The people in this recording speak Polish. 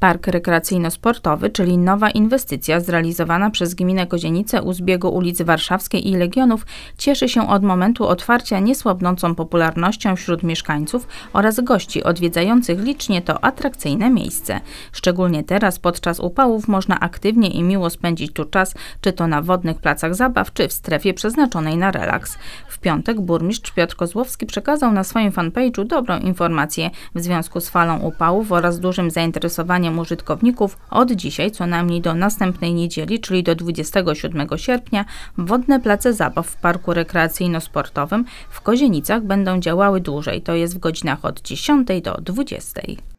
Park rekreacyjno-sportowy, czyli nowa inwestycja zrealizowana przez gminę Kozienice u zbiegu ulicy Warszawskiej i Legionów, cieszy się od momentu otwarcia niesłabnącą popularnością wśród mieszkańców oraz gości odwiedzających licznie to atrakcyjne miejsce. Szczególnie teraz podczas upałów można aktywnie i miło spędzić tu czas, czy to na wodnych placach zabaw, czy w strefie przeznaczonej na relaks. W piątek burmistrz Piotr Kozłowski przekazał na swoim fanpage'u dobrą informację w związku z falą upałów oraz dużym zainteresowaniem zdaniem użytkowników od dzisiaj, co najmniej do następnej niedzieli, czyli do 27 sierpnia, wodne place zabaw w parku rekreacyjno-sportowym w Kozienicach będą działały dłużej, to jest w godzinach od 10 do 20.